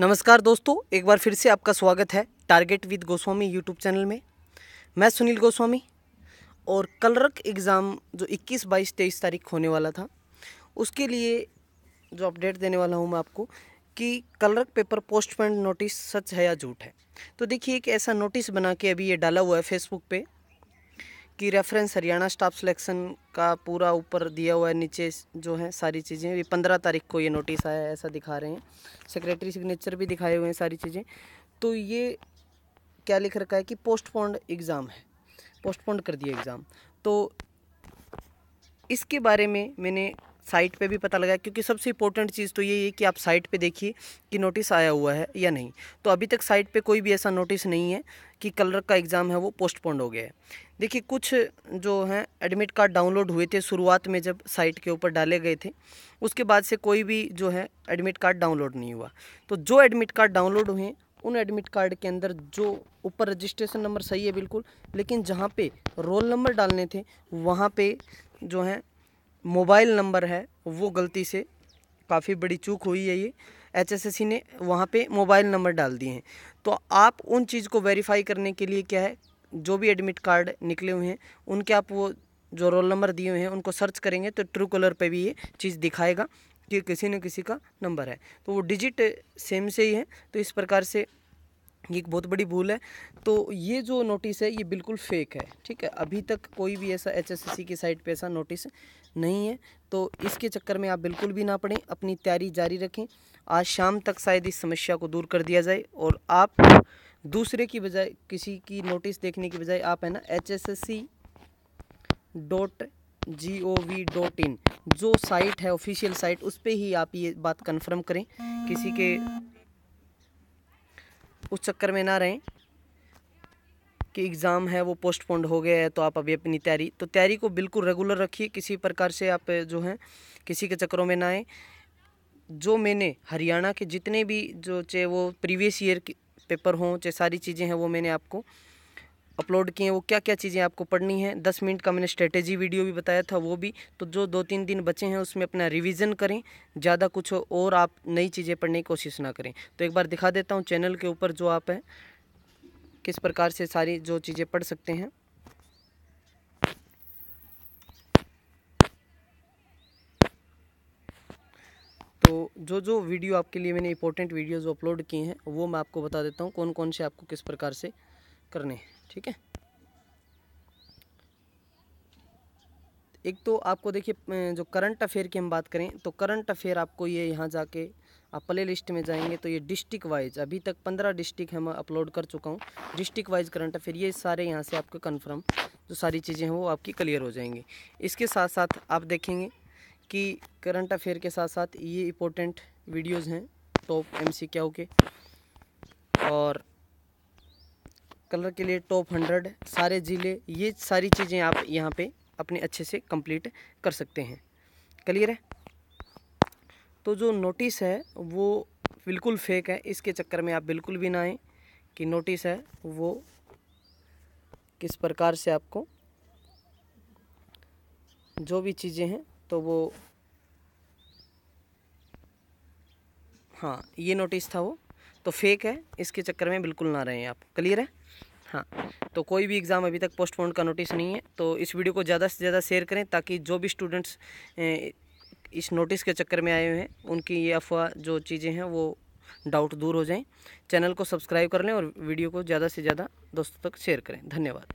नमस्कार दोस्तों एक बार फिर से आपका स्वागत है target with Goswami YouTube channel में मैं सुनील गोस्वामी और कलरक एग्ज़ाम जो 21, बाईस तेईस तारीख होने वाला था उसके लिए जो अपडेट देने वाला हूँ मैं आपको कि कलरक पेपर पोस्टमेंट नोटिस सच है या झूठ है तो देखिए एक ऐसा नोटिस बना के अभी ये डाला हुआ है फेसबुक पे की रेफरेंस हरियाणा स्टाफ सिलेक्शन का पूरा ऊपर दिया हुआ है नीचे जो है सारी चीज़ें ये पंद्रह तारीख को ये नोटिस आया है ऐसा दिखा रहे हैं सेक्रेटरी सिग्नेचर भी दिखाए हुए हैं सारी चीज़ें तो ये क्या लिख रखा है कि पोस्टपोन्ड एग्ज़ाम है पोस्टपोन्ड कर दिया एग्ज़ाम तो इसके बारे में मैंने साइट पे भी पता लगाया क्योंकि सबसे इंपॉर्टेंट चीज़ तो ये है कि आप साइट पे देखिए कि नोटिस आया हुआ है या नहीं तो अभी तक साइट पे कोई भी ऐसा नोटिस नहीं है कि कलर का एग्ज़ाम है वो पोस्टपोन्ड हो गया है देखिए कुछ जो हैं एडमिट कार्ड डाउनलोड हुए थे शुरुआत में जब साइट के ऊपर डाले गए थे उसके बाद से कोई भी जो है एडमिट कार्ड डाउनलोड नहीं हुआ तो जो एडमिट कार्ड डाउनलोड हुए उन एडमिट कार्ड के अंदर जो ऊपर रजिस्ट्रेशन नंबर सही है बिल्कुल लेकिन जहाँ पे रोल नंबर डालने थे वहाँ पे जो है मोबाइल नंबर है वो गलती से काफ़ी बड़ी चूक हुई है ये एच ने वहाँ पे मोबाइल नंबर डाल दिए हैं तो आप उन चीज़ को वेरीफाई करने के लिए क्या है जो भी एडमिट कार्ड निकले हुए हैं उनके आप वो जो रोल नंबर दिए हुए हैं उनको सर्च करेंगे तो ट्रू कलर पर भी ये चीज़ दिखाएगा कि किसी न किसी का नंबर है तो वो डिजिट सेम से ही है तो इस प्रकार से ये एक बहुत बड़ी भूल है तो ये जो नोटिस है ये बिल्कुल फेक है ठीक है अभी तक कोई भी ऐसा एच की साइट पर ऐसा नोटिस नहीं है तो इसके चक्कर में आप बिल्कुल भी ना पढ़ें अपनी तैयारी जारी रखें आज शाम तक शायद इस समस्या को दूर कर दिया जाए और आप दूसरे की बजाय किसी की नोटिस देखने की बजाय आप है ना H S S C dot G O V dot in जो साइट है ऑफिशियल साइट उस पर ही आप ये बात कंफर्म करें किसी के उस चक्कर में ना रहें कि एग्ज़ाम है वो पोस्टपोन्ड हो गया है तो आप अभी अपनी तैयारी तो तैयारी को बिल्कुल रेगुलर रखिए किसी प्रकार से आप जो हैं किसी के चक्करों में ना आए जो मैंने हरियाणा के जितने भी जो चाहे वो प्रीवियस ईयर पेपर हों चाहे सारी चीज़ें हैं वो मैंने आपको अपलोड किए हैं वो क्या क्या चीज़ें आपको पढ़नी है दस मिनट का मैंने स्ट्रेटेजी वीडियो भी बताया था वो भी तो जो दो तीन दिन बचे हैं उसमें अपना रिवीजन करें ज़्यादा कुछ और आप नई चीज़ें पढ़ने की कोशिश ना करें तो एक बार दिखा देता हूँ चैनल के ऊपर जो आप हैं किस प्रकार से सारी जो चीज़ें पढ़ सकते हैं तो जो जो वीडियो आपके लिए मैंने इंपॉर्टेंट वीडियोज़ अपलोड किए हैं वो मैं आपको बता देता हूँ कौन कौन से आपको किस प्रकार से करने हैं ठीक है एक तो आपको देखिए जो करंट अफेयर की हम बात करें तो करंट अफेयर आपको ये यहाँ जाके आप प्ले लिस्ट में जाएंगे तो ये डिस्ट्रिक्ट वाइज अभी तक पंद्रह डिस्ट्रिक्ट हम अपलोड कर चुका हूँ डिस्ट्रिक्ट वाइज करंट अफेयर ये सारे यहाँ से आपके कन्फर्म जो सारी चीज़ें हैं वो आपकी क्लियर हो जाएंगी इसके साथ साथ आप देखेंगे कि करंट अफेयर के साथ साथ ये इम्पोर्टेंट वीडियोज़ हैं टॉप एम सी क्यू के और कलर के लिए टॉप हंड्रेड सारे ज़िले ये सारी चीज़ें आप यहाँ पे अपने अच्छे से कंप्लीट कर सकते हैं क्लियर है तो जो नोटिस है वो बिल्कुल फेक है इसके चक्कर में आप बिल्कुल भी ना आएँ कि नोटिस है वो किस प्रकार से आपको जो भी चीज़ें हैं तो वो हाँ ये नोटिस था वो तो फेक है इसके चक्कर में बिल्कुल ना रहें आप क्लियर है हाँ तो कोई भी एग्ज़ाम अभी तक पोस्टपोन का नोटिस नहीं है तो इस वीडियो को ज़्यादा से ज़्यादा शेयर करें ताकि जो भी स्टूडेंट्स इस नोटिस के चक्कर में आए हुए हैं उनकी ये अफवाह जो चीज़ें हैं वो डाउट दूर हो जाएं चैनल को सब्सक्राइब कर लें और वीडियो को ज़्यादा से ज़्यादा दोस्तों तक शेयर करें धन्यवाद